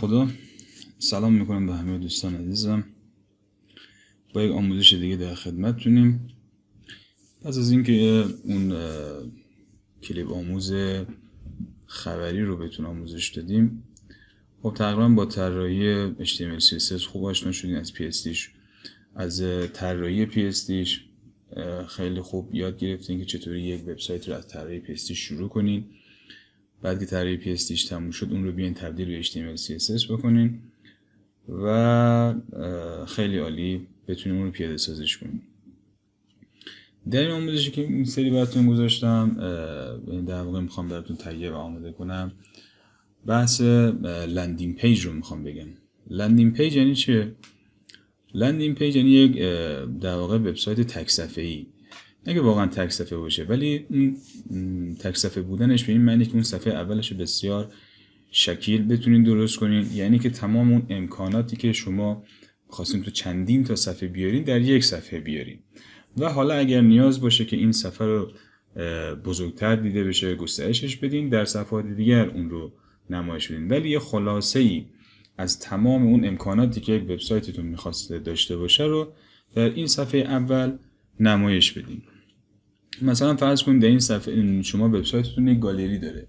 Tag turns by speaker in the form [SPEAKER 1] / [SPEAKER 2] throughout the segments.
[SPEAKER 1] خدا سلام میکنم به همه دوستان عزیزم با یک آموزش دیگه در تونیم پس از اینکه اون کلیپ آموز خبری رو بهتون آموزش دادیم خب تقریبا با طراحی HTML CSS خوب آشنا شدین از PSDش از طراحی PSDش خیلی خوب یاد گرفتین که چطوری یک وبسایت رو از طراحی PSD شروع کنین بعد که طراحی PSDش تموم شد اون رو بیاین تبدیل به HTML CSS بکنین و خیلی عالی بتونیم اون رو پیاده سازش کنیم در این آموزشی که این سری براتون گذاشتم یعنی در واقع میخوام براتون تهیه و آماده کنم بحث لندینگ پیج رو میخوام بگم لندینگ پیج یعنی چیه لندینگ پیج یعنی یک در واقع وبسایت تک ای اگه واقعا تک صفحه باشه ولی اون تک صفحه بودنش به این معنی که اون صفحه اولش بسیار شکیل بتونین درست کنین یعنی که تمام اون امکاناتی که شما خواستین تو چندین تا صفحه بیارین در یک صفحه بیارین و حالا اگر نیاز باشه که این صفحه رو بزرگتر دیده بشه گسترشش بدین در صفحات دیگر اون رو نمایش بدین ولی یه خلاصه ای از تمام اون امکاناتی که یک وبسایتتون میخواسته داشته باشه رو در این صفحه اول نمایش بدیم مثلا فرض کنید در این صفحه شما وبسایتتون یک گالری داره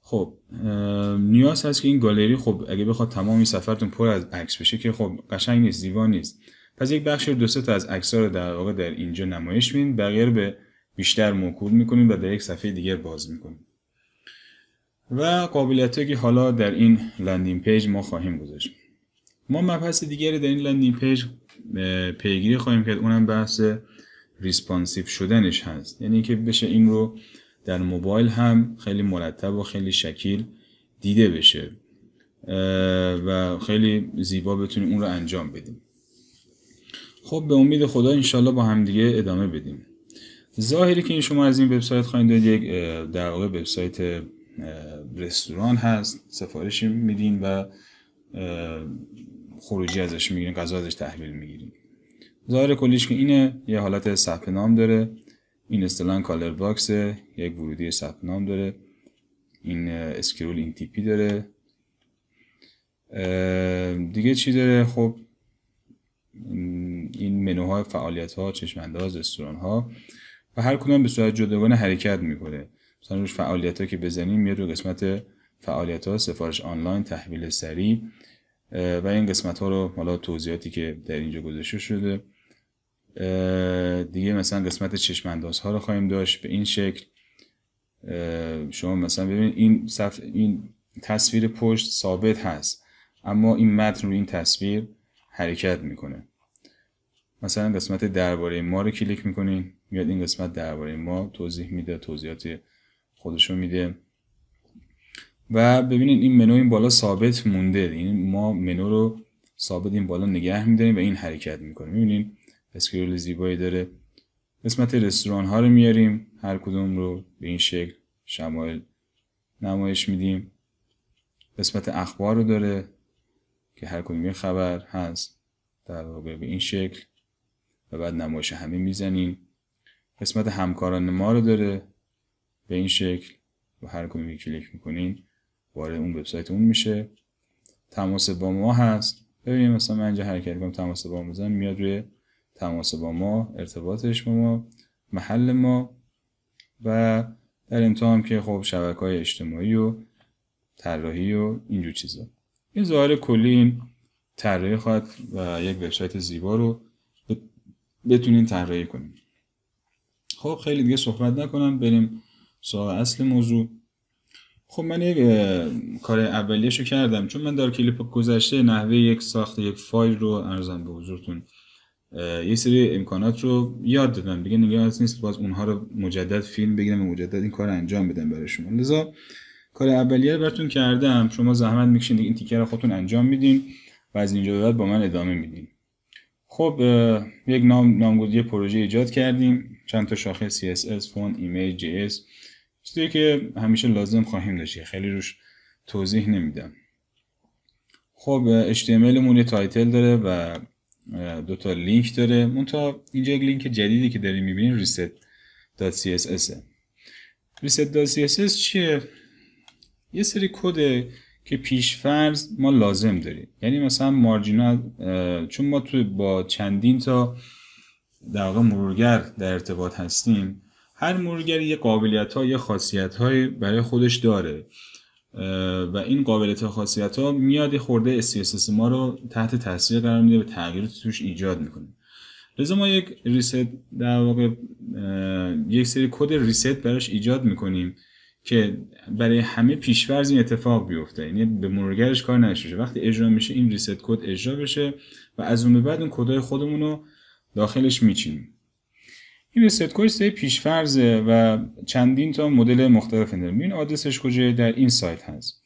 [SPEAKER 1] خب نیاز هست که این گالری خب اگه بخواد تمام این سفرتون پر از عکس بشه که خب قشنگ نیست زیبا نیست پس یک بخش دو سه تا از عکس رو در واقع در اینجا نمایش میدین رو به بیشتر موکول می‌کنید و در یک صفحه دیگر باز میکنید و قابلیت که حالا در این لندینگ پیج ما خواهیم گذاشت ما مبحث دیگری در این لندینگ پیج پیگیری خواهیم کرد اونم بحث ریسپانسیو شدنش هست یعنی اینکه بشه این رو در موبایل هم خیلی مرتب و خیلی شکیل دیده بشه و خیلی زیبا بتونیم اون رو انجام بدیم خب به امید خدا انشالله با همدیگه ادامه بدیم ظاهری که این شما از این وبسایت خواهید یک در واقع وبسایت رستوران هست سفارش میدین و خروجی ازش میگیریم غذا ازش تحویل میگیریم ظاهر کلیش که اینه یه حالت صفحه نام داره این استلان کالر باکس یک ورودی صفحه نام داره این اسکرول این تیپی داره دیگه چی داره خب این منوهای فعالیت ها انداز، رستوران ها و هر کدوم به صورت جداگانه حرکت میکنه مثلا روش فعالیت ها که بزنیم میاد رو قسمت فعالیت ها سفارش آنلاین تحویل سریع و این قسمت ها رو حالا توضیحاتی که در اینجا گذاشته شده دیگه مثلا قسمت چشم ها رو خواهیم داشت به این شکل شما مثلا ببینید این صف... این تصویر پشت ثابت هست اما این متن رو این تصویر حرکت میکنه مثلا قسمت درباره ما رو کلیک میکنین میاد این قسمت درباره ما توضیح میده توضیحات خودشو میده و ببینید این منو این بالا ثابت مونده این یعنی ما منو رو ثابت این بالا نگه میداریم و این حرکت میکنیم میبینین اسکرول زیبایی داره قسمت رستوران ها رو میاریم هر کدوم رو به این شکل شمایل نمایش میدیم قسمت اخبار رو داره که هر کدوم یه خبر هست در واقع به این شکل و بعد نمایش همه میزنیم قسمت همکاران ما رو داره به این شکل و هر کدوم کلیک میکنین وارد اون وبسایت اون میشه تماس با ما هست ببینیم مثلا من اینجا حرکت کنم تماس با ما بزنم میاد روی تماس با ما ارتباطش با ما محل ما و در امتحان که خب شبکه های اجتماعی و طراحی و اینجور چیزا این ظاهر کلی این طراحی خواهد و یک وبسایت زیبا رو بتونین طراحی کنیم خب خیلی دیگه صحبت نکنم بریم سوال اصل موضوع خب من یک کار اولیش رو کردم چون من در کلیپ گذشته نحوه یک ساخت یک فایل رو ارزم به حضورتون یه سری امکانات رو یاد دادم دیگه از نیست باز اونها رو مجدد فیلم بگیرم و مجدد این کار انجام بدم برای شما لذا کار اولیه رو براتون کردم شما زحمت میکشین این تیکه رو خودتون انجام میدین و از اینجا بعد با من ادامه میدین خب یک نام نامگذاری پروژه ایجاد کردیم چند تا شاخه CSS فون ایمیج JS چیزی که همیشه لازم خواهیم داشت خیلی روش توضیح نمیدم خب HTML مون یه تایتل داره و دو تا لینک داره تا اینجا یک لینک جدیدی که داریم میبینیم reset.css reset.css چیه یه سری کد که پیش فرض ما لازم داریم یعنی مثلا مارجینال چون ما تو با چندین تا در واقع مرورگر در ارتباط هستیم هر مرورگری یه قابلیت ها یه خاصیت های برای خودش داره و این قابلیت ها خاصیت ها میاد خورده CSS ما رو تحت تاثیر قرار میده و تغییرات توش ایجاد میکنه لذا ما یک ریست در واقع یک سری کد ریست براش ایجاد میکنیم که برای همه پیشورز این اتفاق بیفته یعنی به مرورگرش کار نشه وقتی اجرا میشه این ریست کد اجرا بشه و از اون به بعد اون کدای خودمون رو داخلش میچینیم این سه پیش پیشفرزه و چندین تا مدل مختلف داره این آدرسش کجا در این سایت هست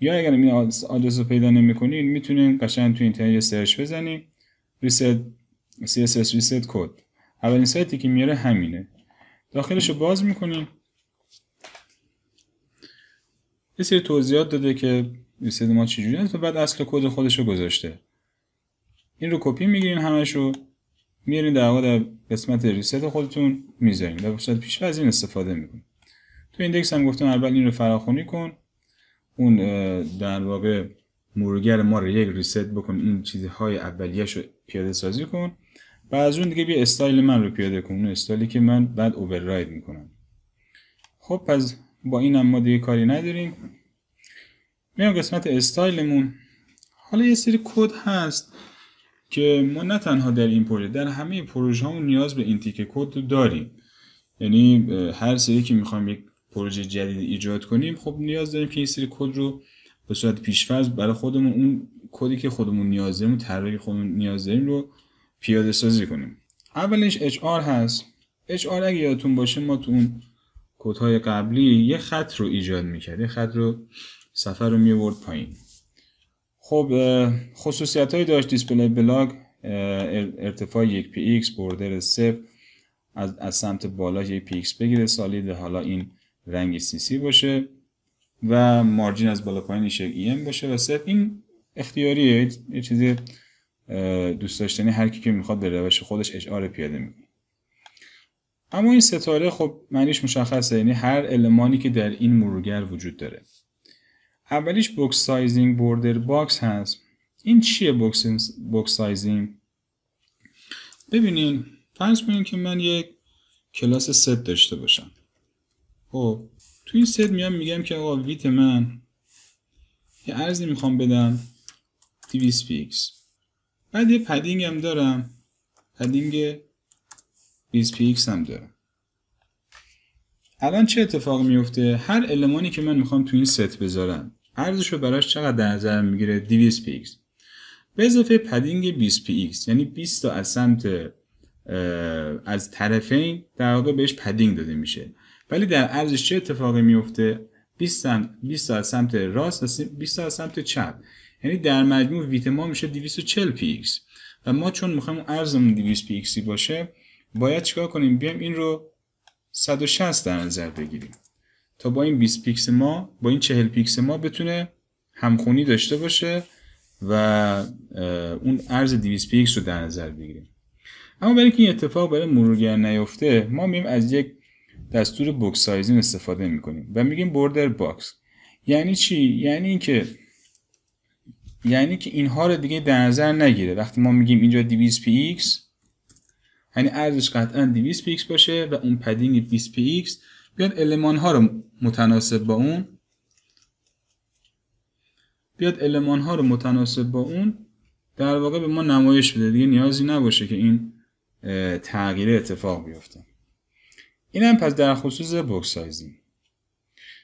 [SPEAKER 1] یا اگر این آدرس رو پیدا نمیکنین میتونین قشنگ تو اینترنت سرچ بزنین ریست CSS ریست کد اولین سایتی که میاره همینه داخلش رو باز میکنیم یه سری توضیحات داده که ریست ما چجوری هست و بعد اصل کد خودش رو گذاشته این رو کپی میگیرین همش میرین در واقع در قسمت ریست خودتون میذارین و پیش از این استفاده میکنیم تو ایندکس هم گفتم اول این رو فراخونی کن اون در واقع مرورگر ما رو یک ریست بکن این چیزهای اولیه رو پیاده سازی کن و از اون دیگه بیا استایل من رو پیاده کن اون استایلی که من بعد اوورراید میکنم خب پس با اینم ما دیگه کاری نداریم میام قسمت استایلمون حالا یه سری کد هست که ما نه تنها در این پروژه در همه پروژه ها نیاز به این تیکه کد داریم یعنی هر سری که میخوایم یک پروژه جدید ایجاد کنیم خب نیاز داریم که این سری کد رو به صورت پیشفرض برای خودمون اون کدی که خودمون نیاز داریم طراحی خودمون نیاز داریم رو پیاده سازی کنیم اولش HR هست HR اگه یادتون باشه ما تو اون کدهای قبلی یه خط رو ایجاد میکرد یه خط رو سفر رو میورد پایین خب خصوصیت های داشت دیسپلی بلاگ ارتفاع یک پی ایکس بردر از, از سمت بالا یک پی ایکس بگیره سالید حالا این رنگ سی سی باشه و مارجین از بالا پایین شکل ای باشه و سف این اختیاریه یه چیزی دوست داشتنی هر کی که میخواد به روش خودش اشعار پیاده میکنه اما این ستاره خب معنیش مشخصه یعنی هر المانی که در این مرورگر وجود داره اولیش بوکس سایزینگ بوردر باکس هست این چیه بوکس, بوکس سایزینگ ببینین فرض کنین که من یک کلاس ست داشته باشم خب تو این ست میام میگم که آقا ویت من یه ارزی میخوام بدم 200 پیکس بعد یه پدینگ هم دارم پدینگ 20 پیکس هم دارم الان چه اتفاق میفته هر المانی که من میخوام تو این ست بذارم ارزش رو براش چقدر در نظر میگیره 200 px به اضافه پدینگ 20 px یعنی 20 تا از سمت از طرفین در واقع بهش پدینگ داده میشه ولی در ارزش چه اتفاقی میفته 20 20 تا از سمت راست 20 تا از سمت چپ یعنی در مجموع ویت ما میشه 240 px و ما چون میخوایم ارزمون 200 px باشه باید چیکار کنیم بیام این رو 160 در نظر بگیریم تا با این 20 پیکس ما با این 40 پیکس ما بتونه همخونی داشته باشه و اون ارز 200 پیکس رو در نظر بگیریم اما برای اینکه این اتفاق برای مرورگر نیفته ما میم از یک دستور بوکس سایزین استفاده میکنیم و میگیم بوردر باکس یعنی چی یعنی اینکه یعنی که اینها رو دیگه در نظر نگیره وقتی ما میگیم اینجا 200 px یعنی ارزش قطعا 200 px باشه و اون پدینگ 20 px بیاد المان ها رو متناسب با اون بیاد المان ها رو متناسب با اون در واقع به ما نمایش بده دیگه نیازی نباشه که این تغییر اتفاق بیفته این هم پس در خصوص بوکس سایزینگ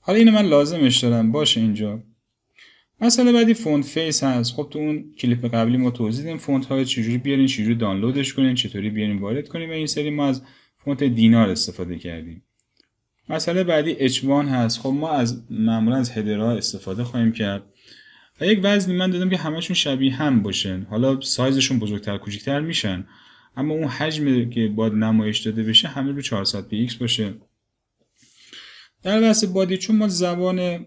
[SPEAKER 1] حالا اینو من لازمش دارم باشه اینجا مسئله بعدی فونت فیس هست خب تو اون کلیپ قبلی ما توضیح دیم فونت های چجوری بیارین چجوری دانلودش کنین چطوری بیارین وارد کنین و این سری ما از فونت دینار استفاده کردیم مسئله بعدی H1 هست خب ما از معمولا از هدرها استفاده خواهیم کرد و یک وزنی من دادم که همشون شبیه هم باشن حالا سایزشون بزرگتر کوچکتر میشن اما اون حجمی که باید نمایش داده بشه همه رو 400 px باشه در بحث بادی چون ما زبان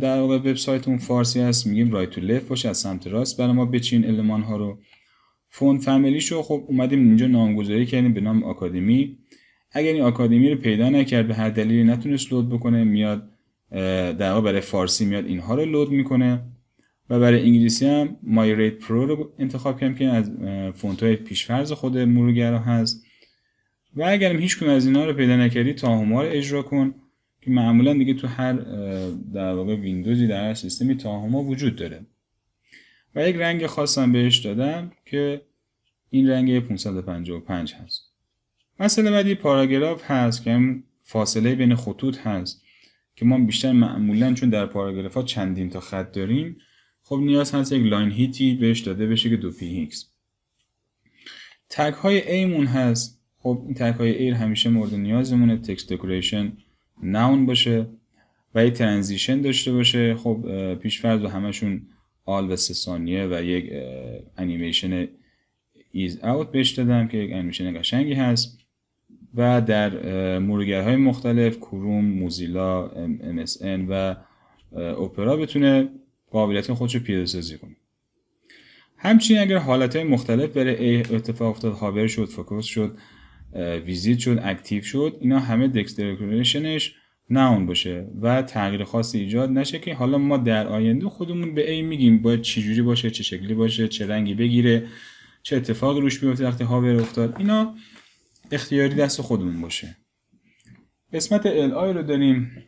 [SPEAKER 1] در واقع وبسایتمون فارسی هست میگیم رایت تو لفت باشه از سمت راست برای ما بچین المان ها رو فون شو خب اومدیم اینجا نامگذاری کردیم به نام آکادمی اگر این آکادمی رو پیدا نکرد به هر دلیلی نتونست لود بکنه میاد در واقع برای فارسی میاد اینها رو لود میکنه و برای انگلیسی هم مایریت پرو رو انتخاب کردم که از فونت های پیشفرض خود مرورگرا هست و اگرم هیچ از اینها رو پیدا نکردی تا رو اجرا کن که معمولا دیگه تو هر در واقع ویندوزی در هر سیستمی تاهما وجود داره و یک رنگ خاصم بهش دادم که این رنگ 555 هست مسئله بعدی پاراگراف هست که فاصله بین خطوط هست که ما بیشتر معمولا چون در پاراگراف ها چندین تا خط داریم خب نیاز هست یک لاین هیتی بهش داده بشه که دو پی هیکس تک های ایمون هست خب این تک های ایر همیشه مورد نیازمونه تکست دکوریشن ناون باشه و یه ترانزیشن داشته باشه خب فرض و همشون آل و سه ثانیه و یک انیمیشن ایز اوت بهش دادم که یک انیمیشن قشنگی هست و در های مختلف کروم، موزیلا، MSN و اوپرا بتونه قابلیت خودش رو پیاده سازی کنه همچنین اگر حالت مختلف برای اتفاق افتاد هاور شد فوکوس شد ویزیت شد اکتیو شد اینا همه دکسترکوریشنش ناون باشه و تغییر خاصی ایجاد نشه که حالا ما در آینده خودمون به ای میگیم باید چی جوری باشه چه شکلی باشه چه رنگی بگیره چه اتفاقی روش بیفته وقتی هاور افتاد اینا اختیاری دست خودمون باشه قسمت ال آی رو داریم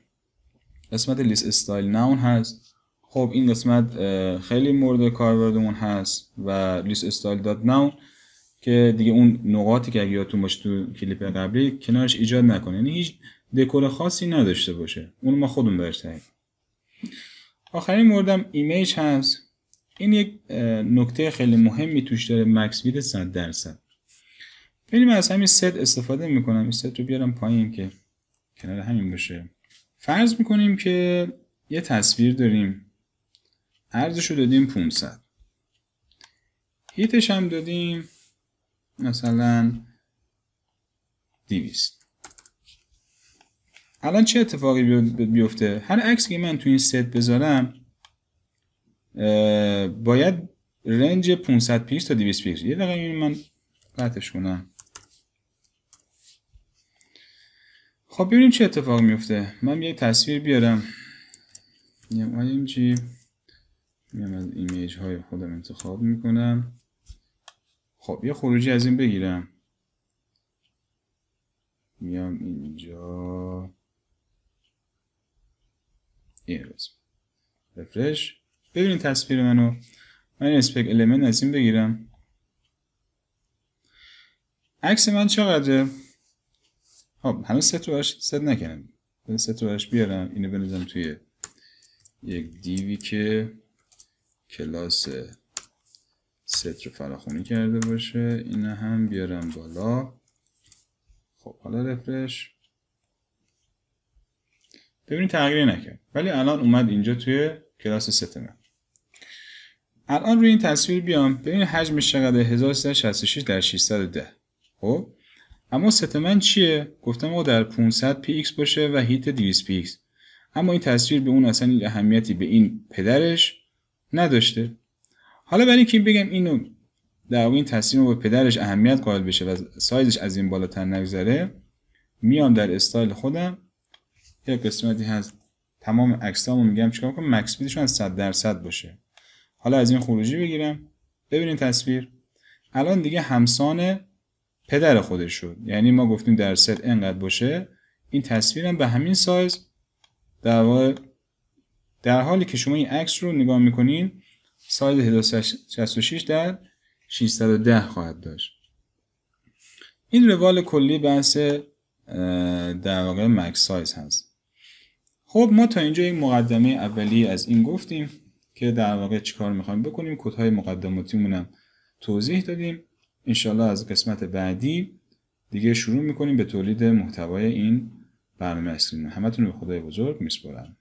[SPEAKER 1] قسمت لیست استایل ناون هست خب این قسمت خیلی مورد کاربردمون هست و لیست استایل دات ناون که دیگه اون نقاطی که اگه یادتون باشه تو کلیپ قبلی کنارش ایجاد نکنه یعنی هیچ دکور خاصی نداشته باشه اون ما خودمون برش آخرین آخرین موردم ایمیج هست این یک نکته خیلی مهمی توش داره مکس 100 درصد یعنی من از همین ست استفاده میکنم این ست رو بیارم پایین که کنار همین باشه فرض میکنیم که یه تصویر داریم ارزش رو دادیم 500 هیتش هم دادیم مثلا 200 الان چه اتفاقی بیفته هر عکس که من تو این ست بذارم باید رنج 500 پیکس تا 200 پیکس یه دقیقه من قطعش کنم خب ببینیم چه اتفاق میفته من یه تصویر بیارم میام جی میام از ایمیج های خودم انتخاب میکنم خب یه خروجی از این بگیرم میام اینجا این روز رفرش ببینید تصویر منو من اسپک المنت از این بگیرم عکس من چقدره خب هنوز ست رو براش ست نکردم ست رو براش بیارم اینو بنوزم توی یک دیوی که کلاس ست رو فراخونی کرده باشه این هم بیارم بالا خب حالا رفرش ببینید تغییری نکرد ولی الان اومد اینجا توی کلاس ست من الان روی این تصویر بیام ببینید حجمش چقدر 1366 در 610 خب اما ست من چیه گفتم او در 500 px باشه و هیت 200 px. اما این تصویر به اون اصلا اهمیتی به این پدرش نداشته حالا برای اینکه بگم اینو در این تصویر به پدرش اهمیت قائل بشه و سایزش از این بالاتر نگذره میام در استایل خودم یه قسمتی هست تمام اکسامو میگم چیکار کنم مکس بیدشون 100 درصد باشه حالا از این خروجی بگیرم ببینین تصویر الان دیگه همسانه پدر خودش شد یعنی ما گفتیم در سر انقدر باشه این تصویرم به همین سایز در در حالی که شما این عکس رو نگاه میکنین سایز 1066 در 610 خواهد داشت این روال کلی بحث در واقع مکس سایز هست خب ما تا اینجا یک مقدمه اولی از این گفتیم که در واقع چیکار میخوایم بکنیم کدهای مقدماتیمون هم توضیح دادیم انشالله از قسمت بعدی دیگه شروع میکنیم به تولید محتوای این برنامه اصلی همتون به خدای بزرگ میسپرم